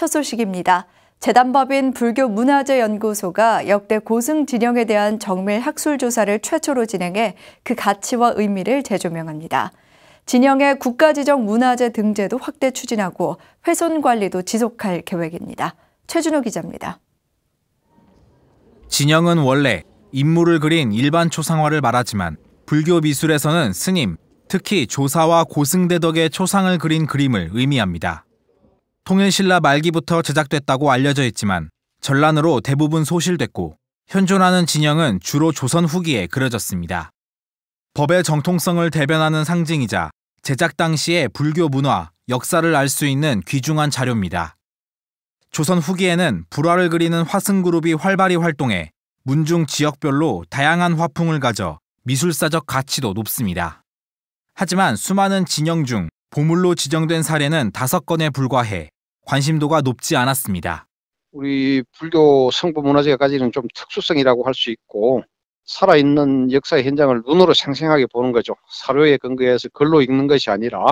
첫 소식입니다. 재단법인 불교문화재연구소가 역대 고승 진영에 대한 정밀 학술 조사를 최초로 진행해 그 가치와 의미를 재조명합니다. 진영의 국가지정 문화재 등재도 확대 추진하고 훼손 관리도 지속할 계획입니다. 최준호 기자입니다. 진영은 원래 인물을 그린 일반 초상화를 말하지만 불교 미술에서는 스님, 특히 조사와 고승대덕의 초상을 그린 그림을 의미합니다. 통일신라 말기부터 제작됐다고 알려져 있지만 전란으로 대부분 소실됐고 현존하는 진영은 주로 조선 후기에 그려졌습니다. 법의 정통성을 대변하는 상징이자 제작 당시의 불교 문화, 역사를 알 수 있는 귀중한 자료입니다. 조선 후기에는 불화를 그리는 화승그룹이 활발히 활동해 문중 지역별로 다양한 화풍을 가져 미술사적 가치도 높습니다. 하지만 수많은 진영 중 보물로 지정된 사례는 다섯 건에 불과해 관심도가 높지 않았습니다. 우리 불교 성부 문화재까지는좀 특수성이라고 할 수 있고 살아있는 역사의 현장을 눈으로 생생하게 보는 거죠. 사료에 근거해서 글로 읽는 것이 아니라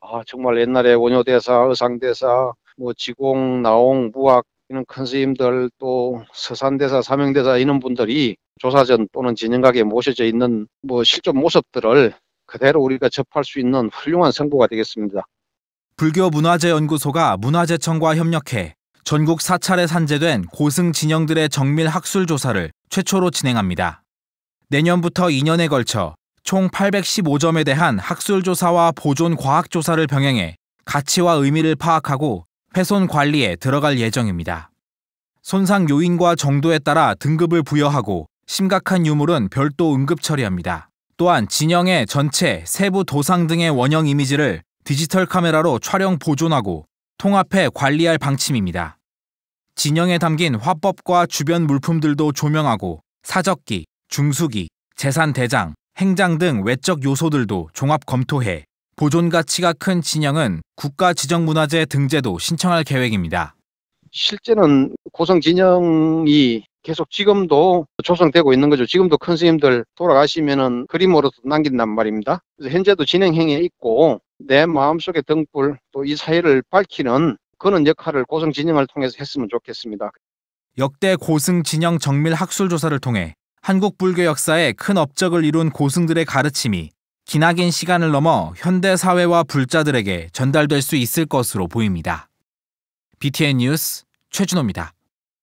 아 정말 옛날에 원효대사, 의상대사, 뭐 지공, 나옹, 무학 이런 큰 스님들 또 서산대사, 사명대사 이런 분들이 조사전 또는 진영각에 모셔져 있는 뭐 실존 모습들을 그대로 우리가 접할 수 있는 훌륭한 성부가 되겠습니다. 불교문화재연구소가 문화재청과 협력해 전국 4차례 산재된 고승 진영들의 정밀 학술 조사를 최초로 진행합니다. 내년부터 2년에 걸쳐 총 815점에 대한 학술 조사와 보존 과학 조사를 병행해 가치와 의미를 파악하고 훼손 관리에 들어갈 예정입니다. 손상 요인과 정도에 따라 등급을 부여하고 심각한 유물은 별도 응급 처리합니다. 또한 진영의 전체, 세부 도상 등의 원형 이미지를 디지털 카메라로 촬영 보존하고 통합해 관리할 방침입니다. 진영에 담긴 화법과 주변 물품들도 조명하고 사적기, 중수기, 재산 대장, 행장 등 외적 요소들도 종합 검토해 보존 가치가 큰 진영은 국가 지정 문화재 등재도 신청할 계획입니다. 실제는 고성 진영이 계속 지금도 조성되고 있는 거죠. 지금도 큰 스님들 돌아가시면은 그림으로 남긴단 말입니다. 현재도 진행형에 있고 내 마음속의 등불 또 이사회를 밝히는 그런 역할을 고승진영을 통해서 했으면 좋겠습니다. 역대 고승진영 정밀 학술 조사를 통해 한국 불교 역사에 큰 업적을 이룬 고승들의 가르침이 기나긴 시간을 넘어 현대 사회와 불자들에게 전달될 수 있을 것으로 보입니다. BTN 뉴스 최준호입니다.